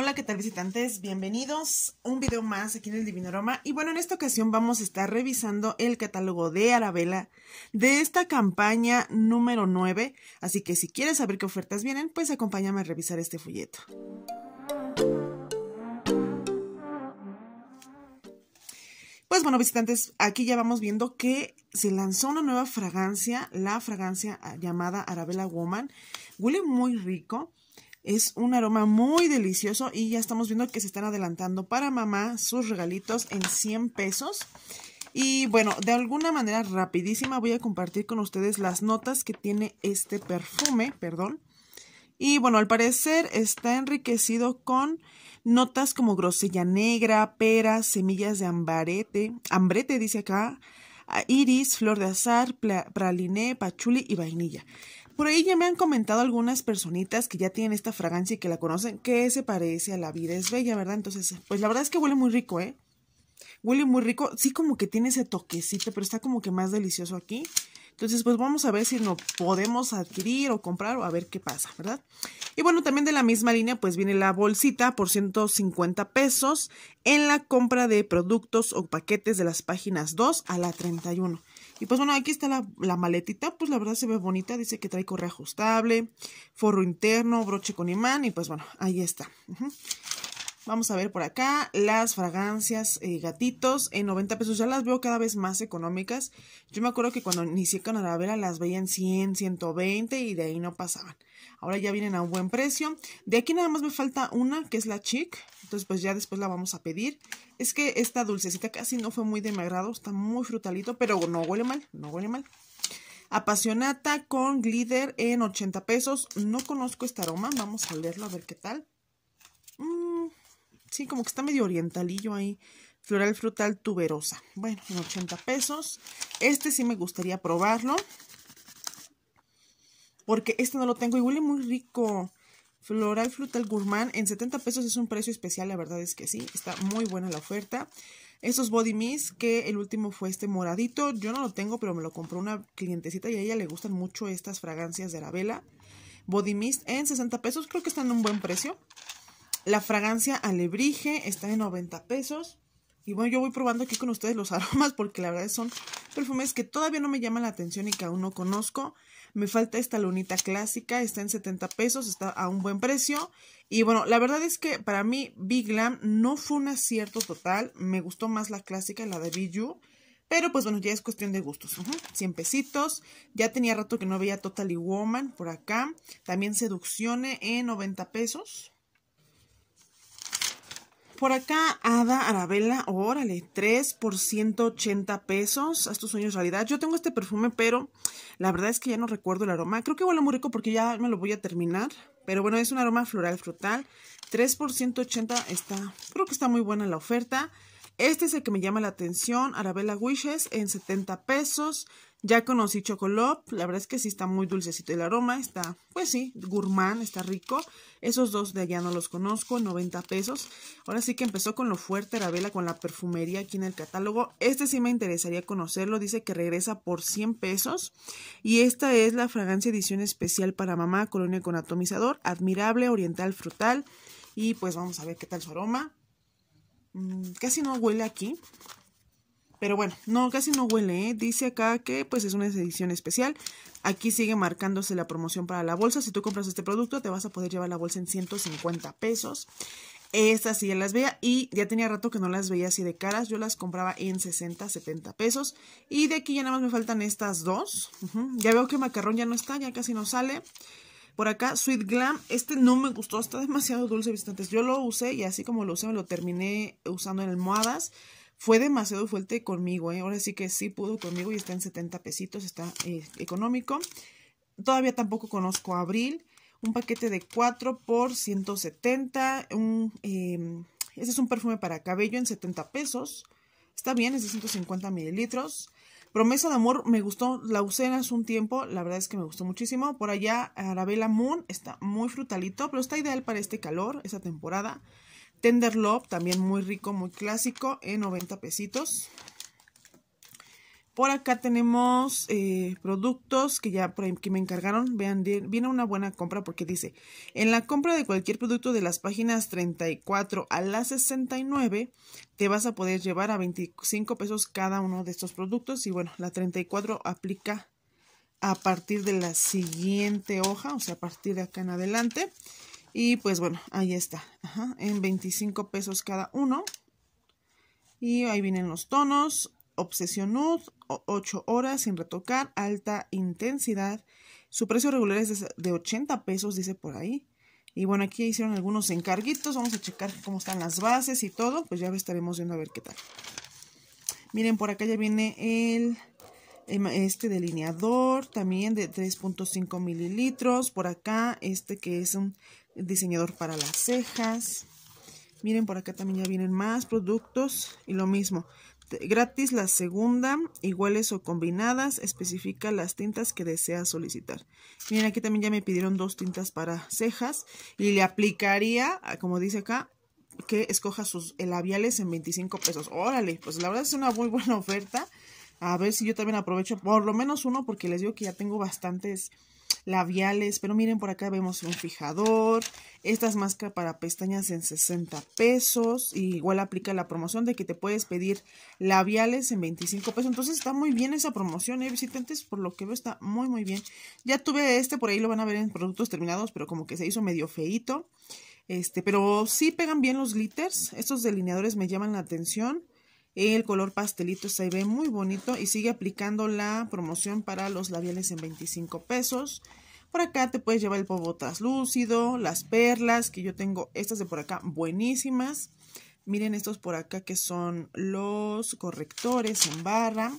Hola, ¿qué tal visitantes? Bienvenidos a un video más aquí en el Divino Aroma. Y bueno, en esta ocasión vamos a estar revisando el catálogo de Arabella de esta campaña número 9. Así que si quieres saber qué ofertas vienen, pues acompáñame a revisar este folleto. Pues bueno, visitantes, aquí ya vamos viendo que se lanzó una nueva fragancia, la fragancia ah, llamada Arabella Woman. Huele muy rico. Es un aroma muy delicioso y ya estamos viendo que se están adelantando para mamá sus regalitos en 100 pesos. Y bueno, de alguna manera rapidísima voy a compartir con ustedes las notas que tiene este perfume, perdón. Y bueno, al parecer está enriquecido con notas como grosella negra, peras, semillas de ambarete, ambrete dice acá, iris, flor de azar, praliné, pachuli y vainilla. Por ahí ya me han comentado algunas personitas que ya tienen esta fragancia y que la conocen, que se parece a la vida es bella, ¿verdad? Entonces, pues la verdad es que huele muy rico, ¿eh? Huele muy rico, sí como que tiene ese toquecito, pero está como que más delicioso aquí. Entonces, pues vamos a ver si lo podemos adquirir o comprar o a ver qué pasa, ¿verdad? Y bueno, también de la misma línea, pues viene la bolsita por 150 pesos en la compra de productos o paquetes de las páginas 2 a la 31. Y pues bueno, aquí está la, maletita, pues la verdad se ve bonita, dice que trae correo ajustable, forro interno, broche con imán y pues bueno, ahí está. Vamos a ver por acá las fragancias eh, gatitos en 90 pesos. Ya las veo cada vez más económicas. Yo me acuerdo que cuando inicié aravera las veían en 100, 120 y de ahí no pasaban. Ahora ya vienen a un buen precio. De aquí nada más me falta una que es la Chic. Entonces pues ya después la vamos a pedir. Es que esta dulcecita casi no fue muy de mi agrado. Está muy frutalito, pero no huele mal, no huele mal. Apasionata con glitter en 80 pesos. No conozco este aroma. Vamos a leerlo a ver qué tal. Mm. Sí, como que está medio orientalillo ahí. Floral frutal tuberosa. Bueno, en 80 pesos. Este sí me gustaría probarlo. Porque este no lo tengo y huele muy rico. Floral Frutal Gourmand en 70 pesos es un precio especial, la verdad es que sí, está muy buena la oferta. Estos body mist, que el último fue este moradito, yo no lo tengo, pero me lo compró una clientecita y a ella le gustan mucho estas fragancias de la vela. Body mist en 60 pesos, creo que está en un buen precio. La fragancia alebrije está en 90 pesos. Y bueno, yo voy probando aquí con ustedes los aromas porque la verdad son perfumes que todavía no me llaman la atención y que aún no conozco. Me falta esta lunita clásica, está en 70 pesos, está a un buen precio. Y bueno, la verdad es que para mí Big Glam no fue un acierto total. Me gustó más la clásica, la de Bijou. Pero pues bueno, ya es cuestión de gustos. 100 pesitos. Ya tenía rato que no veía Totally Woman por acá. También Seduccione en 90 pesos. Por acá, Ada Arabella, órale, 3 por 180 pesos. Haz tus sueños realidad. Yo tengo este perfume, pero la verdad es que ya no recuerdo el aroma. Creo que huele muy rico porque ya me lo voy a terminar. Pero bueno, es un aroma floral frutal. 3 por 180 está, creo que está muy buena la oferta. Este es el que me llama la atención, Arabella Wishes en 70 pesos. Ya conocí Chocolop, la verdad es que sí está muy dulcecito el aroma, está, pues sí, gourmand, está rico. Esos dos de allá no los conozco, 90 pesos. Ahora sí que empezó con lo fuerte, Arabella, con la perfumería aquí en el catálogo. Este sí me interesaría conocerlo, dice que regresa por 100 pesos. Y esta es la fragancia edición especial para mamá, colonia con atomizador, admirable, oriental, frutal. Y pues vamos a ver qué tal su aroma. Mm, casi no huele aquí, pero bueno, no, casi no huele, ¿eh? Dice acá que pues es una edición especial. Aquí sigue marcándose la promoción para la bolsa. Si tú compras este producto, te vas a poder llevar la bolsa en 150 pesos. Estas sí ya las veía y ya tenía rato que no las veía así de caras. Yo las compraba en 60, 70 pesos. Y de aquí ya nada más me faltan estas dos. Ya veo que macarrón ya no está, ya casi no sale. Por acá, Sweet Glam. Este no me gustó, está demasiado dulce, visitantes. Yo lo usé y así como lo usé, me lo terminé usando en almohadas fue demasiado fuerte conmigo, ¿eh? ahora sí que sí pudo conmigo y está en 70 pesitos, está eh, económico. Todavía tampoco conozco Abril, un paquete de 4 por 170, un, este es un perfume para cabello en 70 pesos, está bien, es de 150 mililitros. Promesa de amor me gustó, la usé hace un tiempo, la verdad es que me gustó muchísimo. Por allá, Arabella Moon está muy frutalito, pero está ideal para este calor, esta temporada. Tenderlo, también muy rico, muy clásico, en 90 pesitos. Por acá tenemos eh, productos que ya que me encargaron. Vean, viene una buena compra porque dice, en la compra de cualquier producto de las páginas 34 a las 69, te vas a poder llevar a 25 pesos cada uno de estos productos. Y bueno, la 34 aplica a partir de la siguiente hoja, o sea, a partir de acá en adelante. Y pues bueno, ahí está, Ajá, en 25 pesos cada uno. Y ahí vienen los tonos, obsesión nude, 8 horas sin retocar, alta intensidad. Su precio regular es de 80 pesos, dice por ahí. Y bueno, aquí hicieron algunos encarguitos. Vamos a checar cómo están las bases y todo. Pues ya estaremos viendo a ver qué tal. Miren, por acá ya viene el em, este delineador también de 3.5 mililitros. Por acá este que es un diseñador para las cejas. Miren, por acá también ya vienen más productos y lo mismo. Gratis la segunda, iguales o combinadas, especifica las tintas que desea solicitar. Miren, aquí también ya me pidieron dos tintas para cejas y le aplicaría, como dice acá, que escoja sus labiales en 25 pesos. Órale, pues la verdad es una muy buena oferta. A ver si yo también aprovecho por lo menos uno porque les digo que ya tengo bastantes labiales, pero miren por acá vemos un fijador, estas es máscaras para pestañas en 60 pesos, y igual aplica la promoción de que te puedes pedir labiales en 25 pesos, entonces está muy bien esa promoción, ¿eh? visitantes, por lo que veo está muy muy bien, ya tuve este, por ahí lo van a ver en productos terminados, pero como que se hizo medio feito, este, pero sí pegan bien los glitters, estos delineadores me llaman la atención, el color pastelito se ve muy bonito y sigue aplicando la promoción para los labiales en 25 pesos. Por acá te puedes llevar el polvo traslúcido, las perlas, que yo tengo estas de por acá buenísimas. Miren estos por acá que son los correctores en barra.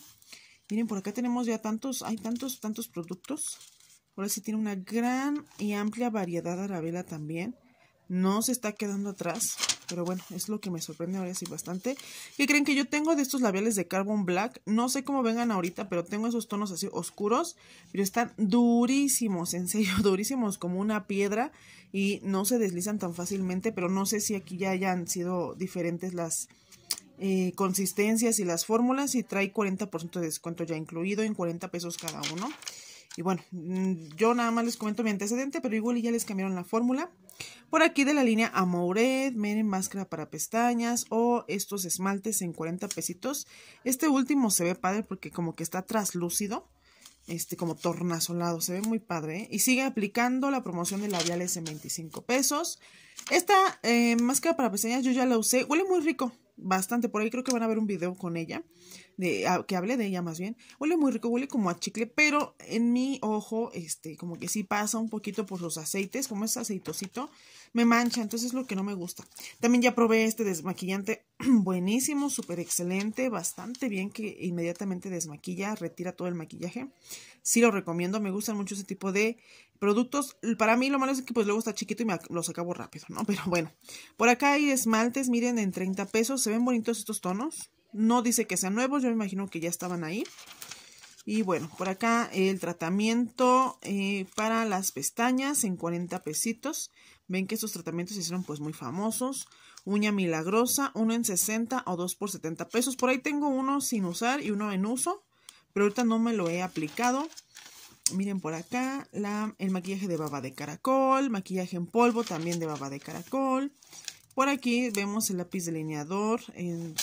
Miren, por acá tenemos ya tantos, hay tantos, tantos productos. Ahora sí tiene una gran y amplia variedad de arabela también no se está quedando atrás. Pero bueno, es lo que me sorprende ahora sí bastante. ¿Qué creen que yo tengo de estos labiales de Carbon Black? No sé cómo vengan ahorita, pero tengo esos tonos así oscuros. Pero están durísimos, en serio, durísimos como una piedra. Y no se deslizan tan fácilmente, pero no sé si aquí ya hayan sido diferentes las... Eh, consistencias y las fórmulas y trae 40% de descuento ya incluido en 40 pesos cada uno. Y bueno, mm, yo nada más les comento mi antecedente, pero igual ya les cambiaron la fórmula. Por aquí de la línea Amouret, miren, máscara para pestañas o estos esmaltes en 40 pesitos. Este último se ve padre porque como que está traslúcido, este como tornasolado, se ve muy padre. ¿eh? Y sigue aplicando la promoción de labiales en 25 pesos. Esta eh, máscara para pestañas yo ya la usé, huele muy rico bastante. Por ahí creo que van a ver un video con ella, de, que hable de ella más bien. Huele muy rico, huele como a chicle, pero en mi ojo, este, como que sí pasa un poquito por los aceites, como es aceitosito, me mancha, entonces es lo que no me gusta. También ya probé este desmaquillante buenísimo, súper excelente, bastante bien que inmediatamente desmaquilla, retira todo el maquillaje. Sí lo recomiendo, me gustan mucho ese tipo de productos. Para mí lo malo es que pues luego está chiquito y me los acabo rápido, ¿no? Pero bueno, por acá hay esmaltes, miren, en 30 pesos, se ven bonitos estos tonos. No dice que sean nuevos, yo me imagino que ya estaban ahí. Y bueno, por acá el tratamiento eh, para las pestañas en 40 pesitos. Ven que estos tratamientos se hicieron pues muy famosos. Uña milagrosa, uno en 60 o dos por 70 pesos. Por ahí tengo uno sin usar y uno en uso, pero ahorita no me lo he aplicado. Miren por acá la, el maquillaje de baba de caracol, maquillaje en polvo también de baba de caracol. Por aquí vemos el lápiz delineador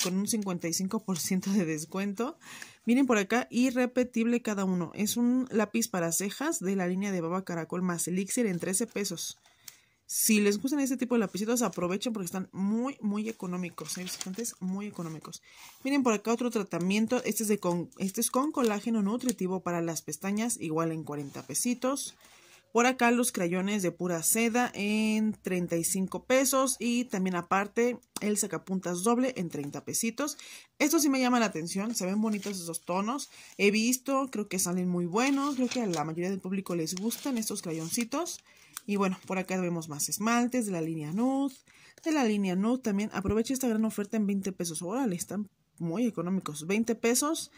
con un 55% de descuento. Miren por acá, irrepetible cada uno. Es un lápiz para cejas de la línea de baba caracol más elixir en 13 pesos. Si les gustan este tipo de lapicitos, aprovechen porque están muy, muy económicos. Hay ¿eh? muy económicos. Miren por acá otro tratamiento. Este es, de con, este es con colágeno nutritivo para las pestañas, igual en 40 pesitos. Por acá los crayones de pura seda en 35 pesos y también aparte el sacapuntas doble en 30 pesitos. Esto sí me llama la atención, se ven bonitos esos tonos. He visto, creo que salen muy buenos, creo que a la mayoría del público les gustan estos crayoncitos. Y bueno, por acá vemos más esmaltes de la línea Nude. De la línea Nude también aprovecha esta gran oferta en 20 pesos. Órale, están muy económicos. 20 pesos.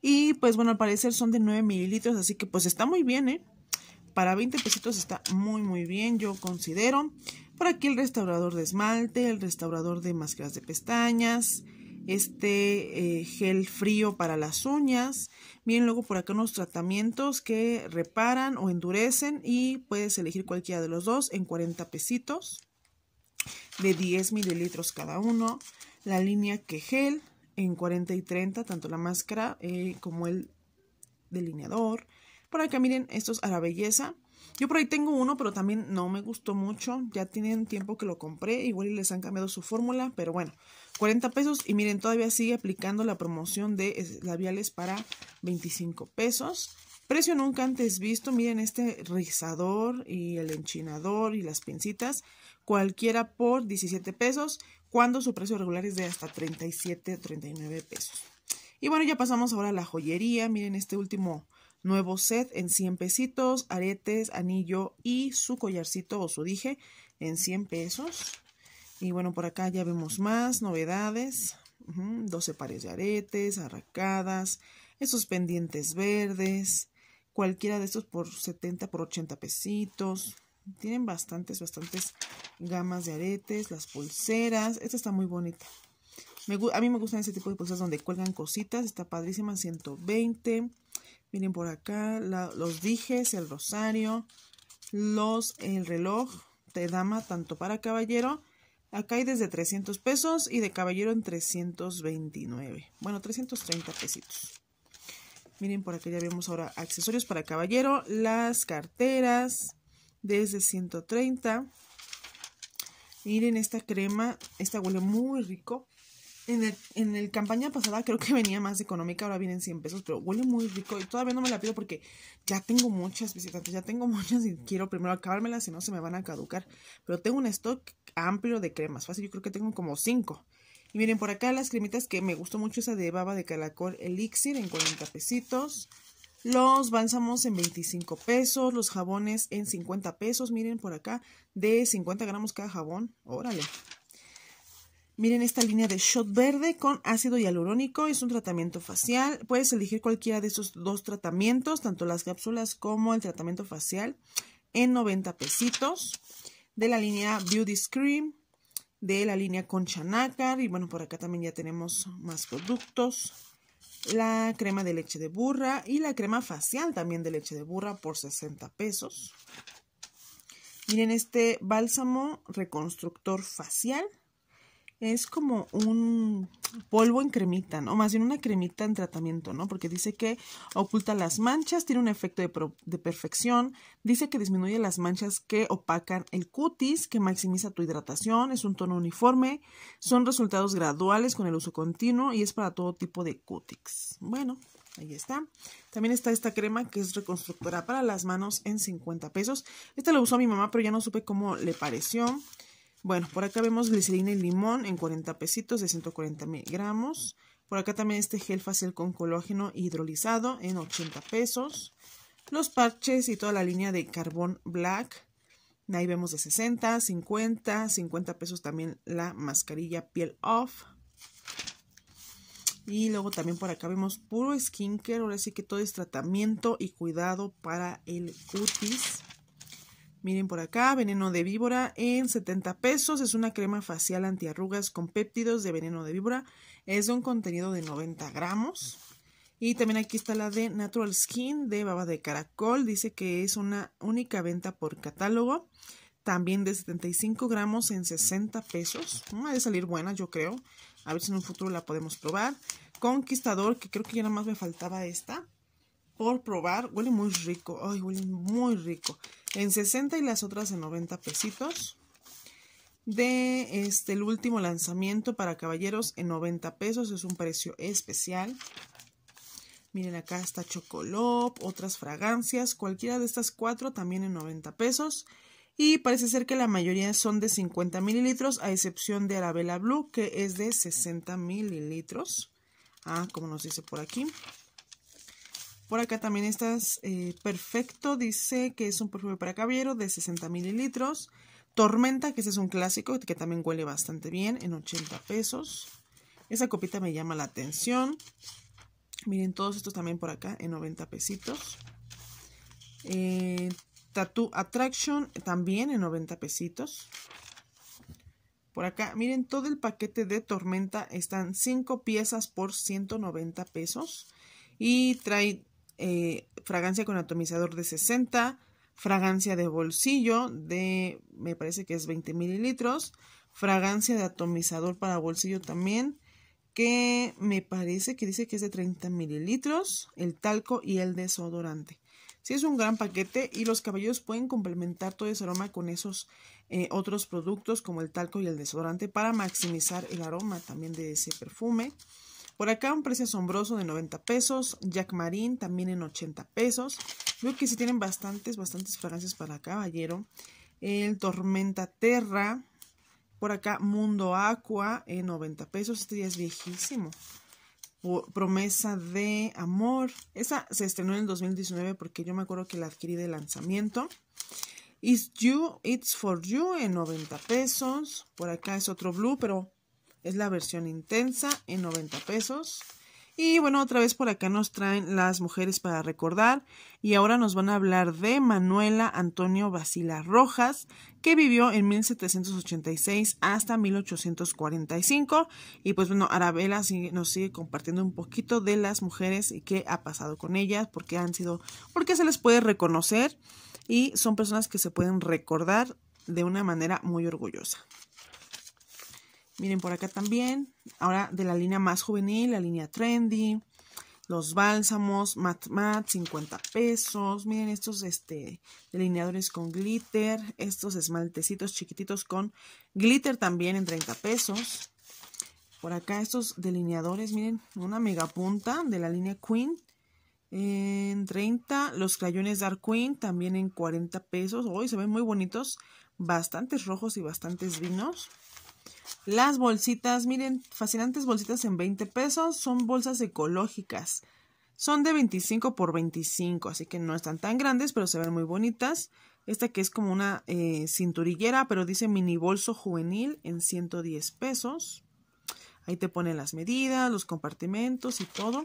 Y pues bueno, al parecer son de 9 mililitros. Así que pues está muy bien, ¿eh? Para 20 pesitos está muy, muy bien, yo considero. Por aquí el restaurador de esmalte, el restaurador de máscaras de pestañas este eh, gel frío para las uñas. Miren luego por acá unos tratamientos que reparan o endurecen y puedes elegir cualquiera de los dos en 40 pesitos de 10 mililitros cada uno. La línea que gel en 40 y 30, tanto la máscara eh, como el delineador. Por acá miren estos a la belleza. Yo por ahí tengo uno, pero también no me gustó mucho. Ya tienen tiempo que lo compré. Igual les han cambiado su fórmula, pero bueno. 40 pesos. Y miren, todavía sigue aplicando la promoción de labiales para 25 pesos. Precio nunca antes visto. Miren este rizador y el enchinador y las pincitas. Cualquiera por 17 pesos. Cuando su precio regular es de hasta 37, 39 pesos. Y bueno, ya pasamos ahora a la joyería. Miren este último nuevo set en 100 pesitos, aretes, anillo y su collarcito o su dije en 100 pesos. Y bueno, por acá ya vemos más novedades. 12 pares de aretes, arracadas, esos pendientes verdes. Cualquiera de estos por 70 por 80 pesitos. Tienen bastantes, bastantes gamas de aretes, las pulseras. Esta está muy bonita. a mí me gustan ese tipo de pulseras donde cuelgan cositas. Está padrísima, 120. Miren por acá los dijes, el rosario, los el reloj de dama, tanto para caballero Acá hay desde 300 pesos y de caballero en 329. Bueno, 330 pesitos. Miren, por acá ya vemos ahora accesorios para caballero, las carteras desde 130. Miren esta crema, esta huele muy rico. En el, en el campaña pasada creo que venía más económica, ahora vienen 100 pesos, pero huele muy rico y todavía no me la pido porque ya tengo muchas visitantes, ya tengo muchas y quiero primero acabármelas, si no se me van a caducar. Pero tengo un stock amplio de cremas, fácil, yo creo que tengo como 5. Y miren, por acá las cremitas que me gustó mucho, esa de baba de calacol elixir en 40 pesitos. Los bálsamos en 25 pesos, los jabones en 50 pesos, miren por acá, de 50 gramos cada jabón, órale, Miren esta línea de shot verde con ácido hialurónico. Es un tratamiento facial. Puedes elegir cualquiera de esos dos tratamientos, tanto las cápsulas como el tratamiento facial, en 90 pesitos. De la línea Beauty Scream. de la línea Concha Nácar. Y bueno, por acá también ya tenemos más productos. La crema de leche de burra y la crema facial también de leche de burra por 60 pesos. Miren este bálsamo reconstructor facial es como un polvo en cremita, ¿no? Más bien una cremita en tratamiento, ¿no? Porque dice que oculta las manchas, tiene un efecto de, de, perfección, dice que disminuye las manchas que opacan el cutis, que maximiza tu hidratación, es un tono uniforme, son resultados graduales con el uso continuo y es para todo tipo de cutis. Bueno, ahí está. También está esta crema que es reconstructora para las manos en 50 pesos. Esta la usó mi mamá, pero ya no supe cómo le pareció. Bueno, por acá vemos glicerina y limón en 40 pesitos de 140 miligramos. Por acá también este gel facial con cológeno hidrolizado en 80 pesos. Los parches y toda la línea de carbón black. Ahí vemos de 60, 50, 50 pesos también la mascarilla peel off. Y luego también por acá vemos puro skincare. Ahora sí que todo es tratamiento y cuidado para el cutis. Miren por acá, veneno de víbora en 70 pesos. Es una crema facial antiarrugas con péptidos de veneno de víbora. Es de un contenido de 90 gramos. Y también aquí está la de Natural Skin de baba de caracol. Dice que es una única venta por catálogo. También de 75 gramos en 60 pesos. Va mm, de salir buena, yo creo. A ver si en un futuro la podemos probar. Conquistador, que creo que ya nada más me faltaba esta. Por probar. Huele muy rico. Ay, huele muy rico en 60 y las otras en 90 pesitos. De este, el último lanzamiento para caballeros en 90 pesos, es un precio especial. Miren, acá está Chocolop, otras fragancias, cualquiera de estas cuatro también en 90 pesos. Y parece ser que la mayoría son de 50 mililitros, a excepción de Arabella Blue, que es de 60 mililitros. Ah, como nos dice por aquí. Por acá también estás eh, perfecto. Dice que es un perfume para caballero de 60 mililitros. Tormenta, que ese es un clásico que también huele bastante bien en 80 pesos. Esa copita me llama la atención. Miren, todos estos también por acá en 90 pesitos. Eh, Tattoo Attraction también en 90 pesitos. Por acá, miren, todo el paquete de Tormenta están 5 piezas por 190 pesos. Y trae eh, fragancia con atomizador de 60, fragancia de bolsillo de, me parece que es 20 mililitros, fragancia de atomizador para bolsillo también, que me parece que dice que es de 30 mililitros, el talco y el desodorante. Sí, es un gran paquete y los cabellos pueden complementar todo ese aroma con esos eh, otros productos como el talco y el desodorante para maximizar el aroma también de ese perfume. Por acá un precio asombroso de 90 pesos. Jack Marine también en 80 pesos. Veo que sí tienen bastantes, bastantes fragancias para caballero. El Tormenta Terra. Por acá Mundo Aqua en 90 pesos. Este ya es viejísimo. Promesa de Amor. Esa se estrenó en el 2019 porque yo me acuerdo que la adquirí de lanzamiento. It's You, It's For You en 90 pesos. Por acá es otro blue, pero es la versión intensa en 90 pesos. Y bueno, otra vez por acá nos traen las mujeres para recordar y ahora nos van a hablar de Manuela Antonio Basila Rojas, que vivió en 1786 hasta 1845 y pues bueno, Arabela nos sigue compartiendo un poquito de las mujeres y qué ha pasado con ellas, porque han sido, se les puede reconocer y son personas que se pueden recordar de una manera muy orgullosa. Miren por acá también. Ahora de la línea más juvenil, la línea trendy. Los bálsamos, mat mat, 50 pesos. Miren estos este, delineadores con glitter. Estos esmaltecitos chiquititos con glitter también en 30 pesos. Por acá estos delineadores, miren, una mega punta de la línea Queen en 30. Los crayones Dark Queen también en 40 pesos. Hoy se ven muy bonitos. Bastantes rojos y bastantes vinos. Las bolsitas, miren, fascinantes bolsitas en 20 pesos, son bolsas ecológicas. Son de 25 por 25, así que no están tan grandes, pero se ven muy bonitas. Esta que es como una eh, cinturillera, pero dice mini bolso juvenil en 110 pesos. Ahí te ponen las medidas, los compartimentos y todo.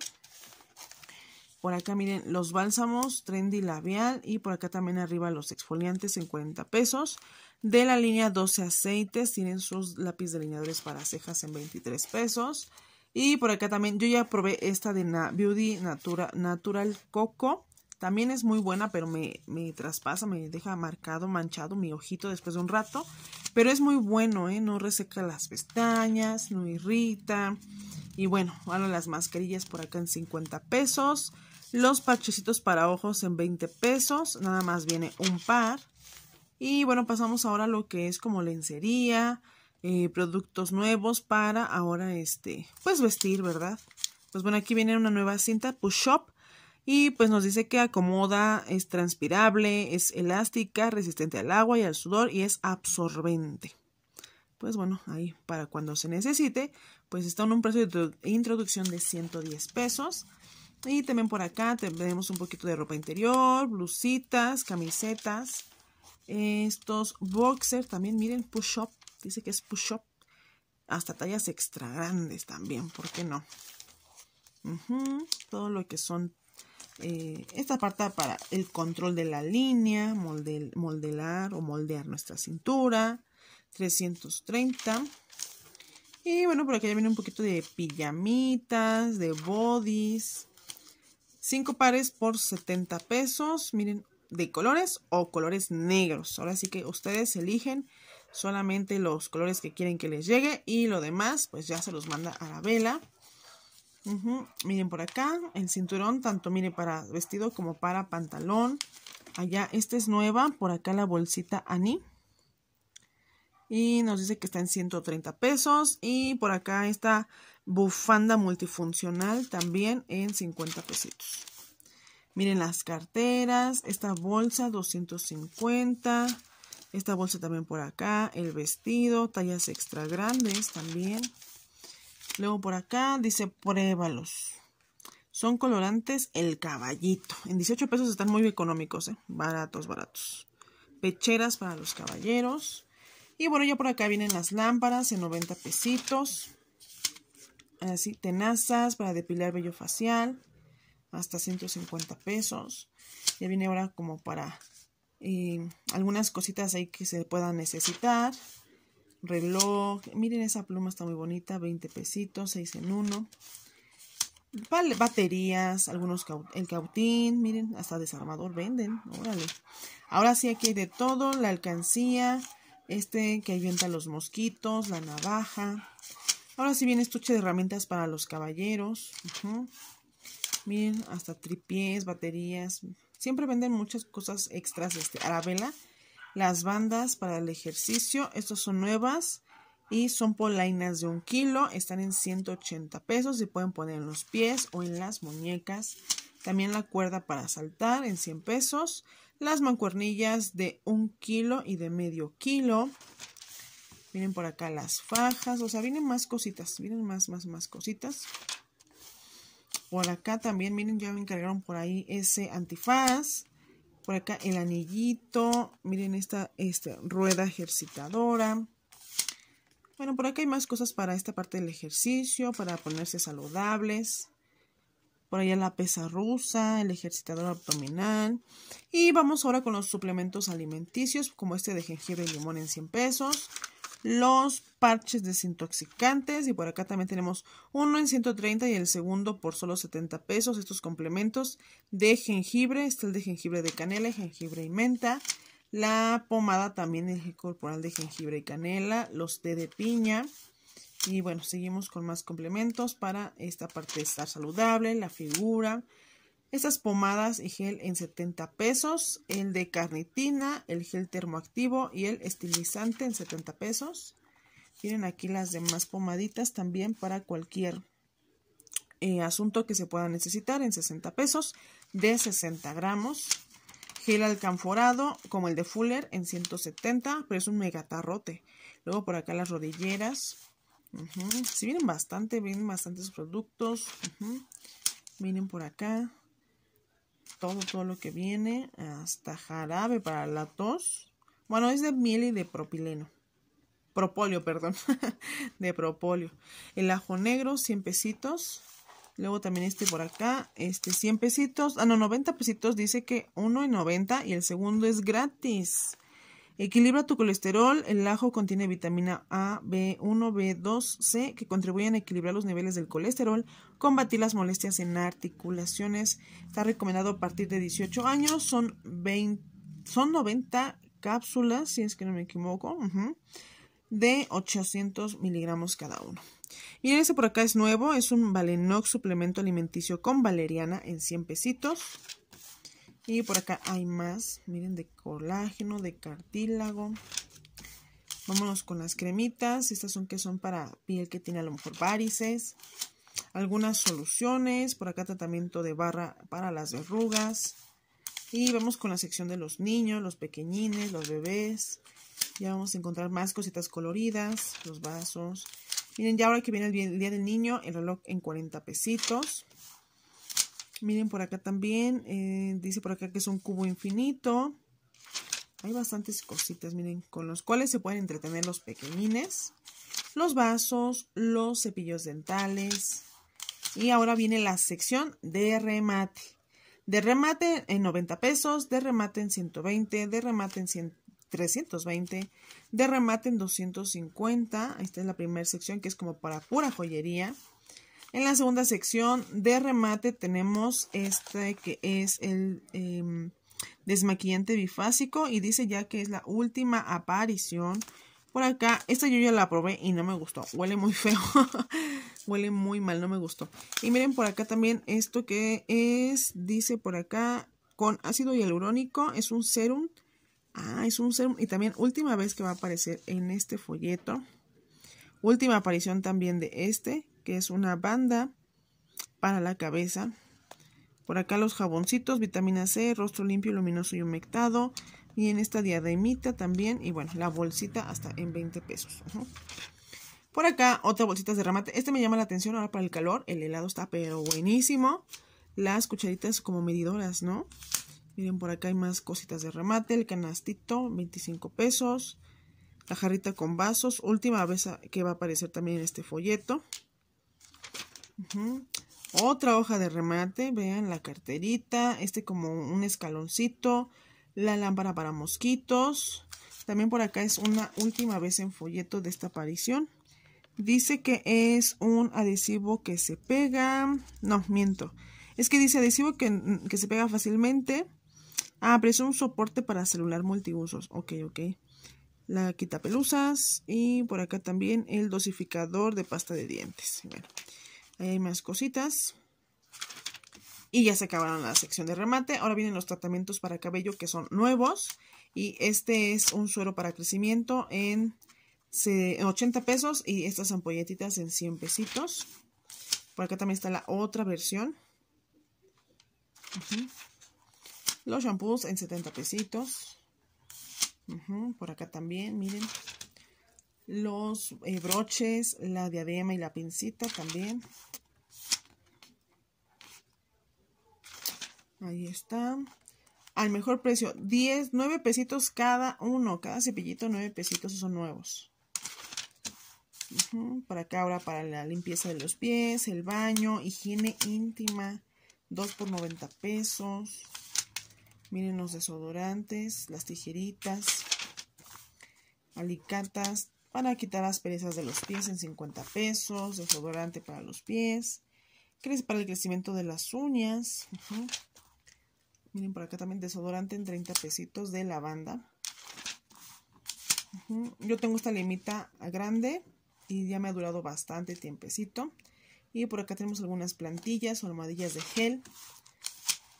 Por acá miren los bálsamos trendy labial y por acá también arriba los exfoliantes en 40 pesos. De la línea 12 aceites tienen sus lápiz delineadores para cejas en 23 pesos. Y por acá también yo ya probé esta de Na Beauty Natura, Natural Coco. También es muy buena, pero me, me, traspasa, me deja marcado, manchado mi ojito después de un rato. Pero es muy bueno, ¿eh? No reseca las pestañas, no irrita. Y bueno, ahora las mascarillas por acá en 50 pesos. Los parchecitos para ojos en 20 pesos, nada más viene un par. Y bueno, pasamos ahora a lo que es como lencería, eh, productos nuevos para ahora este, pues vestir, ¿verdad? Pues bueno, aquí viene una nueva cinta Push Up y pues nos dice que acomoda, es transpirable, es elástica, resistente al agua y al sudor y es absorbente. Pues bueno, ahí para cuando se necesite, pues está en un precio de introducción de 110 pesos. Y también por acá tenemos un poquito de ropa interior, blusitas, camisetas. Estos boxers también, miren, push-up. Dice que es push-up. Hasta tallas extra grandes también, ¿por qué no? Todo lo que son... Eh, esta parte para el control de la línea, molde, moldear o moldear nuestra cintura. 330. Y bueno, por aquí ya viene un poquito de pijamitas, de bodies. Cinco pares por 70 pesos. Miren, de colores o colores negros. Ahora sí que ustedes eligen solamente los colores que quieren que les llegue y lo demás pues ya se los manda a la vela. Miren por acá el cinturón, tanto miren para vestido como para pantalón. Allá, esta es nueva, por acá la bolsita aní y nos dice que está en 130 pesos y por acá esta bufanda multifuncional también en 50 pesitos. Miren las carteras, esta bolsa 250, esta bolsa también por acá, el vestido, tallas extra grandes también. Luego por acá dice pruébalos. Son colorantes el caballito. En 18 pesos están muy económicos, ¿eh? baratos, baratos. Pecheras para los caballeros. Y bueno, ya por acá vienen las lámparas en 90 pesitos. Así, tenazas para depilar vello facial, hasta 150 pesos. Ya viene ahora como para eh, algunas cositas ahí que se puedan necesitar. Reloj, miren esa pluma está muy bonita, 20 pesitos, 6 en 1. Baterías, algunos, el cautín, miren, hasta desarmador venden, órale. Ahora sí aquí hay de todo, la alcancía, este que ahuyenta los mosquitos, la navaja. Ahora sí viene estuche de herramientas para los caballeros. Miren, hasta tripiés, baterías. Siempre venden muchas cosas extras de la vela, Las bandas para el ejercicio, estas son nuevas y son polainas de un kilo, están en 180 pesos, se pueden poner en los pies o en las muñecas. También la cuerda para saltar en 100 pesos las mancuernillas de un kilo y de medio kilo. Miren por acá las fajas, o sea, vienen más cositas, vienen más, más, más cositas. Por acá también, miren, ya me encargaron por ahí ese antifaz. Por acá el anillito, miren esta, esta rueda ejercitadora. Bueno, por acá hay más cosas para esta parte del ejercicio, para ponerse saludables por allá la pesa rusa, el ejercitador abdominal. Y vamos ahora con los suplementos alimenticios, como este de jengibre y limón en 100 pesos. Los parches desintoxicantes y por acá también tenemos uno en 130 y el segundo por solo 70 pesos. Estos complementos de jengibre, este el de jengibre de canela jengibre y menta. La pomada también es corporal de jengibre y canela, los té de piña, y bueno, seguimos con más complementos para esta parte de estar saludable, la figura. Estas pomadas y gel en 70 pesos, el de carnitina, el gel termoactivo y el estilizante en 70 pesos. Tienen aquí las demás pomaditas también para cualquier eh, asunto que se pueda necesitar en 60 pesos de 60 gramos. Gel alcanforado como el de Fuller en 170, pero es un megatarrote. Luego por acá las rodilleras, si vienen bastante, vienen bastantes productos. vienen Miren por acá. Todo, todo lo que viene. Hasta jarabe para la tos. Bueno, es de miel y de propileno. propolio perdón. de propolio El ajo negro, 100 pesitos. Luego también este por acá, este 100 pesitos. Ah, no, 90 pesitos. Dice que uno en 90 y el segundo es gratis. Equilibra tu colesterol. El ajo contiene vitamina A, B1, B2, C que contribuyen a equilibrar los niveles del colesterol, combatir las molestias en articulaciones. Está recomendado a partir de 18 años. Son, 20, son 90 cápsulas, si es que no me equivoco, de 800 miligramos cada uno. Y este por acá es nuevo. Es un Valenox suplemento alimenticio con valeriana en 100 pesitos. Y por acá hay más, miren, de colágeno, de cartílago. Vámonos con las cremitas. Estas son que son para piel que tiene a lo mejor varices. Algunas soluciones. Por acá tratamiento de barra para las verrugas. Y vamos con la sección de los niños, los pequeñines, los bebés. Ya vamos a encontrar más cositas coloridas, los vasos. Miren, ya ahora que viene el día del niño, el reloj en 40 pesitos. Miren por acá también, eh, dice por acá que es un cubo infinito. Hay bastantes cositas, miren, con los cuales se pueden entretener los pequeñines. Los vasos, los cepillos dentales. Y ahora viene la sección de remate. De remate en 90 pesos, de remate en 120, de remate en 320, de remate en 250. Esta es la primera sección que es como para pura joyería. En la segunda sección de remate tenemos este que es el em, desmaquillante bifásico y dice ya que es la última aparición. Por acá, esta yo ya la probé y no me gustó. Huele muy feo. Huele muy mal, no me gustó. Y miren por acá también esto que es, dice por acá, con ácido hialurónico. Es un serum. Ah, es un serum. Y también última vez que va a aparecer en este folleto. Última aparición también de este que es una banda para la cabeza. Por acá los jaboncitos, vitamina C, rostro limpio, luminoso y humectado. Y en esta diademita también. Y bueno, la bolsita hasta en 20 pesos. Por acá otra bolsita de remate Este me llama la atención ahora para el calor. El helado está pero buenísimo. Las cucharitas como medidoras, ¿no? Miren, por acá hay más cositas de remate. El canastito, 25 pesos. La jarrita con vasos. Última vez que va a aparecer también en este folleto. Otra hoja de remate, vean la carterita, este como un escaloncito, la lámpara para mosquitos. También por acá es una última vez en folleto de esta aparición. Dice que es un adhesivo que se pega. No, miento. Es que dice adhesivo que, mm, se pega fácilmente. Ah, pero es un soporte para celular multiusos. Ok, ok. La pelusas y por acá también el dosificador de pasta de dientes. Bueno, hay más cositas. Y ya se acabaron la sección de remate. Ahora vienen los tratamientos para cabello que son nuevos. Y este es un suero para crecimiento en 80 pesos y estas ampolletitas en 100 pesitos. Por acá también está la otra versión. Los shampoos en 70 pesitos. Por acá también, miren. Los eh, broches, la diadema y la pincita también. Ahí está. Al mejor precio, 10, 9 pesitos cada uno. Cada cepillito, 9 pesitos, son nuevos. Para acá ahora para la limpieza de los pies, el baño, higiene íntima, 2 por 90 pesos. Miren los desodorantes, las tijeritas, alicatas para quitar las perezas de los pies en 50 pesos, desodorante para los pies, para el crecimiento de las uñas. Miren por acá también desodorante en 30 pesitos de lavanda. Yo tengo esta limita grande y ya me ha durado bastante tiempecito. Y por acá tenemos algunas plantillas o almohadillas de gel.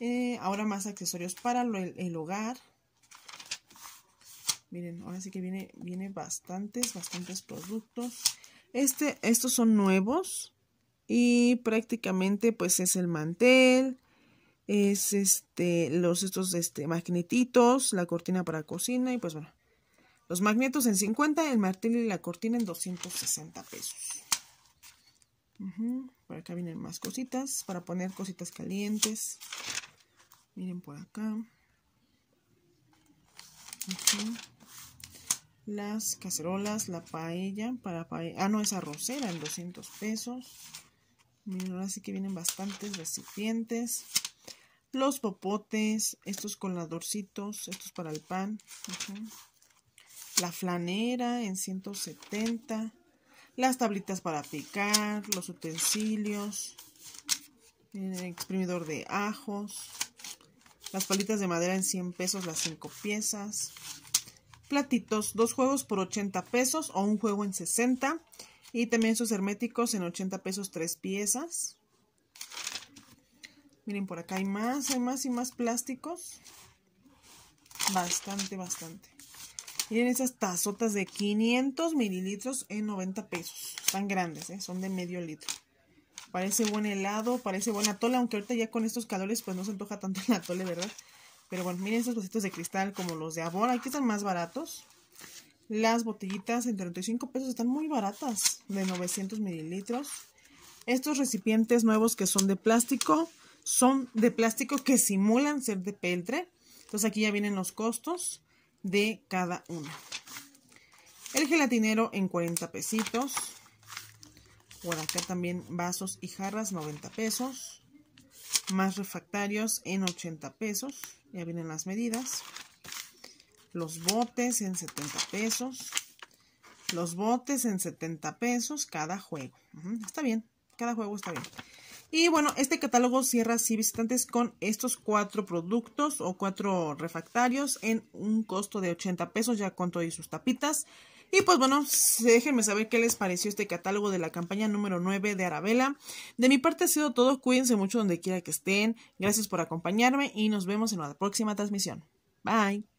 Eh, ahora más accesorios para el, hogar. Miren, ahora sí que viene, viene bastantes, bastantes productos. Este, estos son nuevos y prácticamente pues es el mantel, es este, los estos este, magnetitos, la cortina para cocina y pues bueno, los magnetos en 50, el martillo y la cortina en 260 pesos. Por acá vienen más cositas para poner cositas calientes. Miren por acá. Las cacerolas, la paella para paella. Ah, no, es arrocera ¿eh? en 200 pesos. Miren, ahora sí que vienen bastantes recipientes los popotes, estos coladorcitos, estos para el pan. La flanera en 170. Las tablitas para picar, los utensilios, el exprimidor de ajos, las palitas de madera en 100 pesos las 5 piezas. Platitos, dos juegos por 80 pesos o un juego en 60. Y también sus herméticos en 80 pesos 3 piezas. Miren, por acá hay más, hay más y más plásticos. Bastante, bastante. Miren esas tazotas de 500 mililitros en 90 pesos. Están grandes, ¿eh? son de medio litro. Parece buen helado, parece buena tole, aunque ahorita ya con estos calores pues no se antoja tanto la tole, ¿verdad? Pero bueno, miren esos vasitos de cristal como los de abor. Aquí están más baratos. Las botellitas en 35 pesos están muy baratas, de 900 mililitros. Estos recipientes nuevos que son de plástico, son de plástico que simulan ser de peltre. Entonces aquí ya vienen los costos de cada uno. El gelatinero en 40 pesitos. Por acá también vasos y jarras, 90 pesos. Más refractarios en 80 pesos. Ya vienen las medidas. Los botes en 70 pesos. Los botes en 70 pesos cada juego. Está bien, cada juego está bien. Y bueno, este catálogo cierra así visitantes con estos cuatro productos o cuatro refractarios en un costo de 80 pesos ya con todo sus tapitas. Y pues bueno, déjenme saber qué les pareció este catálogo de la campaña número 9 de Arabella. De mi parte ha sido todo, cuídense mucho donde quiera que estén, gracias por acompañarme y nos vemos en la próxima transmisión. Bye.